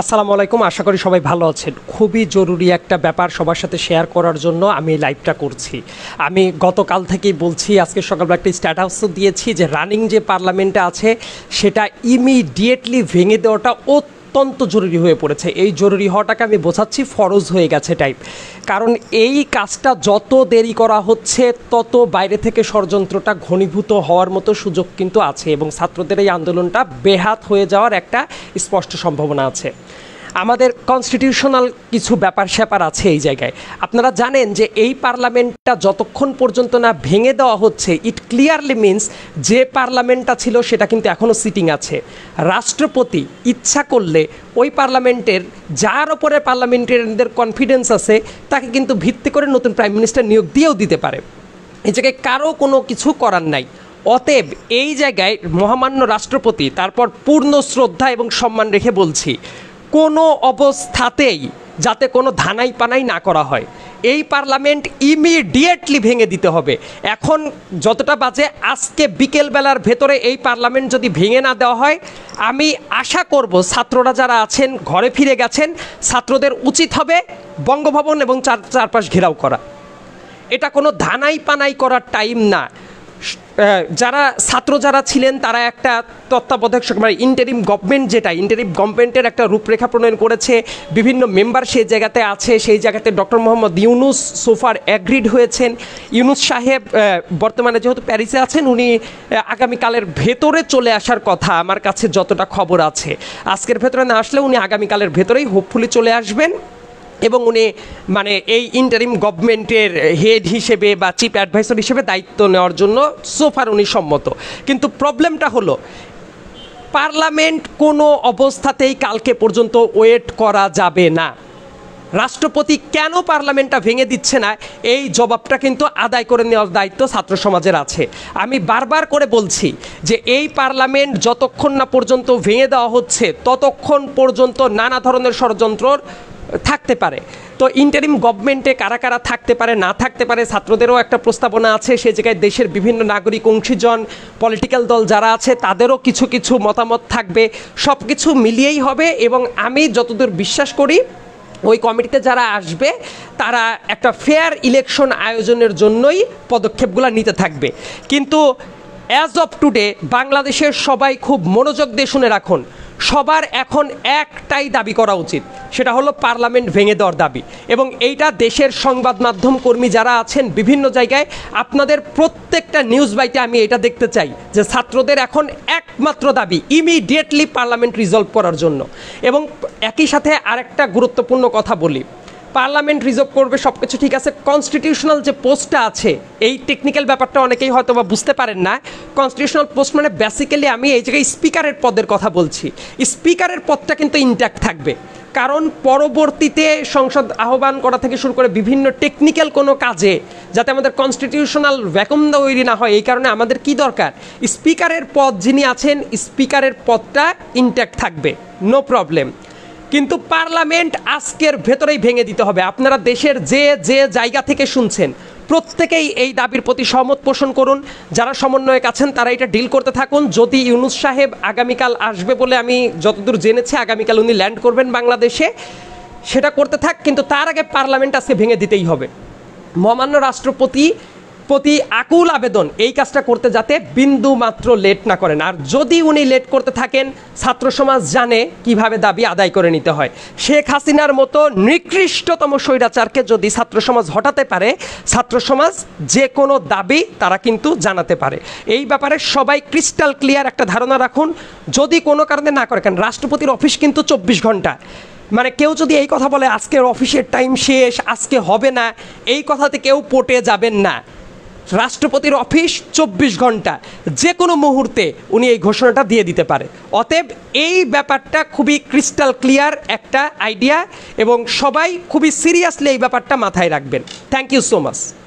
আসসালামু আলাইকুম আশা করি সবাই ভালো আছেন খুবই জরুরি একটা ব্যাপার সবার সাথে শেয়ার করার জন্য আমি এই লাইভটা করছি আমি গতকাল থেকেই বলছি আজকে সকালবেলা একটা স্ট্যাটাস দিয়েছি যে রানিং যে পার্লামেন্টে আছে সেটা ইমিডিয়েটলি ভেঙে দেওয়াটা অত্যন্ত অত্যন্ত জরুরি হয়ে পড়েছে এই জরুরি হওয়াটাকে আমি বোঝাচ্ছি ফরজ হয়ে গেছে টাইপ কারণ এই কাজটা যত দেরি করা হচ্ছে তত বাইরে থেকে ষড়যন্ত্রটা ঘনীভূত হওয়ার মতো সুযোগ কিন্তু আছে এবং ছাত্রদের এই আন্দোলনটা বেহাত হয়ে যাওয়ার একটা স্পষ্ট সম্ভাবনা আছে আমাদের কনস্টিটিউশনাল কিছু ব্যাপার স্যাপার আছে এই জায়গায় আপনারা জানেন যে এই পার্লামেন্টটা যতক্ষণ পর্যন্ত না ভেঙে দেওয়া হচ্ছে ইট ক্লিয়ারলি মিনস যে পার্লামেন্টটা ছিল সেটা কিন্তু এখনও সিটিং আছে রাষ্ট্রপতি ইচ্ছা করলে ওই পার্লামেন্টের যার ওপরে পার্লামেন্টারিয়ানদের কনফিডেন্স আছে তাকে কিন্তু ভিত্তি করে নতুন প্রাইম মিনিস্টার নিয়োগ দিয়েও দিতে পারে এই জায়গায় কারো কোনো কিছু করার নাই অতএব এই জায়গায় মহামান্য রাষ্ট্রপতি তারপর পূর্ণ শ্রদ্ধা এবং সম্মান রেখে বলছি কোনো অবস্থাতেই যাতে কোনো ধানাই পানাই না করা হয় এই পার্লামেন্ট ইমিডিয়েটলি ভেঙে দিতে হবে এখন যতটা বাজে আজকে বিকেলবেলার ভেতরে এই পার্লামেন্ট যদি ভেঙে না দেওয়া হয় আমি আশা করব ছাত্ররা যারা আছেন ঘরে ফিরে গেছেন ছাত্রদের উচিত হবে বঙ্গভবন এবং চার চারপাশ ঘেরাও করা এটা কোনো ধানাই পানাই করার টাইম না যারা ছাত্র যারা ছিলেন তারা একটা তত্ত্বাবধায়ক সরকার ইন্টারিম গভর্নমেন্ট যেটা ইন্টারিম গভর্নমেন্টের একটা রূপরেখা প্রণয়ন করেছে বিভিন্ন মেম্বার সেই জায়গাতে আছে সেই জায়গাতে ডক্টর মোহাম্মদ ইউনুস সোফার অ্যাগ্রিড হয়েছেন ইউনুস সাহেব বর্তমানে যেহেতু প্যারিসে আছেন উনি আগামীকালের ভেতরে চলে আসার কথা আমার কাছে যতটা খবর আছে আজকের ভেতরে না আসলে উনি আগামীকালের ভেতরেই হোপফুলি চলে আসবেন এবং উনি মানে এই ইন্টারিম গভর্নমেন্টের হেড হিসেবে বা চিফ অ্যাডভাইসার হিসেবে দায়িত্ব নেওয়ার জন্য সোফার উনি সম্মত কিন্তু প্রবলেমটা হলো পার্লামেন্ট কোনো অবস্থাতেই কালকে পর্যন্ত ওয়েট করা যাবে না রাষ্ট্রপতি কেন পার্লামেন্টটা ভেঙে দিচ্ছে না এই জবাবটা কিন্তু আদায় করে নেওয়ার দায়িত্ব ছাত্র সমাজের আছে আমি বারবার করে বলছি যে এই পার্লামেন্ট যতক্ষণ না পর্যন্ত ভেঙে দেওয়া হচ্ছে ততক্ষণ পর্যন্ত নানা ধরনের ষড়যন্ত্রর থাকতে পারে তো ইন্টারিম গভর্নমেন্টে কারা কারা থাকতে পারে না থাকতে পারে ছাত্রদেরও একটা প্রস্তাবনা আছে সে জায়গায় দেশের বিভিন্ন নাগরিক অংশীজন পলিটিক্যাল দল যারা আছে তাদেরও কিছু কিছু মতামত থাকবে সব কিছু মিলিয়েই হবে এবং আমি যতদূর বিশ্বাস করি ওই কমিটিতে যারা আসবে তারা একটা ফেয়ার ইলেকশন আয়োজনের জন্যই পদক্ষেপগুলো নিতে থাকবে কিন্তু অ্যাজ অফ টুডে বাংলাদেশের সবাই খুব মনোযোগ দিয়ে শুনে রাখুন সবার এখন একটাই দাবি করা উচিত সেটা হলো পার্লামেন্ট ভেঙে দেওয়ার দাবি এবং এইটা দেশের সংবাদ মাধ্যম কর্মী যারা আছেন বিভিন্ন জায়গায় আপনাদের প্রত্যেকটা নিউজ বাইতে আমি এটা দেখতে চাই যে ছাত্রদের এখন একমাত্র দাবি ইমিডিয়েটলি পার্লামেন্ট রিজলভ করার জন্য এবং একই সাথে আরেকটা গুরুত্বপূর্ণ কথা বলি পার্লামেন্ট রিজার্ভ করবে সব কিছু ঠিক আছে কনস্টিটিউশনাল যে পোস্টটা আছে এই টেকনিক্যাল ব্যাপারটা অনেকেই হয়তো বা বুঝতে পারেন না কনস্টিটিউশনাল পোস্ট মানে বেসিক্যালি আমি এই জায়গায় স্পিকারের পদের কথা বলছি স্পিকারের পদটা কিন্তু ইন্ট্যাক্ট থাকবে কারণ পরবর্তীতে সংসদ আহ্বান করা থেকে শুরু করে বিভিন্ন টেকনিক্যাল কোনো কাজে যাতে আমাদের কনস্টিটিউশনাল ভ্যাকুম তৈরি না হয় এই কারণে আমাদের কি দরকার স্পিকারের পদ যিনি আছেন স্পিকারের পদটা ইন্ট্যাক্ট থাকবে নো প্রবলেম কিন্তু পার্লামেন্ট আজকের ভেতরেই ভেঙে দিতে হবে আপনারা দেশের যে যে জায়গা থেকে শুনছেন প্রত্যেকেই এই দাবির প্রতি সহমত পোষণ করুন যারা সমন্বয়ক আছেন তারা এটা ডিল করতে থাকুন যদি ইউনুস সাহেব আগামীকাল আসবে বলে আমি যতদূর জেনেছি আগামীকাল উনি ল্যান্ড করবেন বাংলাদেশে সেটা করতে থাক কিন্তু তার আগে পার্লামেন্ট আজকে ভেঙে দিতেই হবে মহামান্য রাষ্ট্রপতি প্রতি আকুল আবেদন এই কাজটা করতে যাতে বিন্দু মাত্র লেট না করেন আর যদি উনি লেট করতে থাকেন ছাত্র সমাজ জানে কিভাবে দাবি আদায় করে নিতে হয় শেখ হাসিনার মতো নিকৃষ্টতম স্বৈরাচারকে যদি ছাত্র সমাজ হটাতে পারে ছাত্র সমাজ যে কোনো দাবি তারা কিন্তু জানাতে পারে এই ব্যাপারে সবাই ক্রিস্টাল ক্লিয়ার একটা ধারণা রাখুন যদি কোনো কারণে না করে কেন রাষ্ট্রপতির অফিস কিন্তু চব্বিশ ঘন্টা মানে কেউ যদি এই কথা বলে আজকের অফিসের টাইম শেষ আজকে হবে না এই কথাতে কেউ পটে যাবেন না রাষ্ট্রপতির অফিস চব্বিশ ঘন্টা যে কোনো মুহূর্তে উনি এই ঘোষণাটা দিয়ে দিতে পারে অতএব এই ব্যাপারটা খুবই ক্রিস্টাল ক্লিয়ার একটা আইডিয়া এবং সবাই খুবই সিরিয়াসলি এই ব্যাপারটা মাথায় রাখবেন থ্যাংক ইউ সো মাচ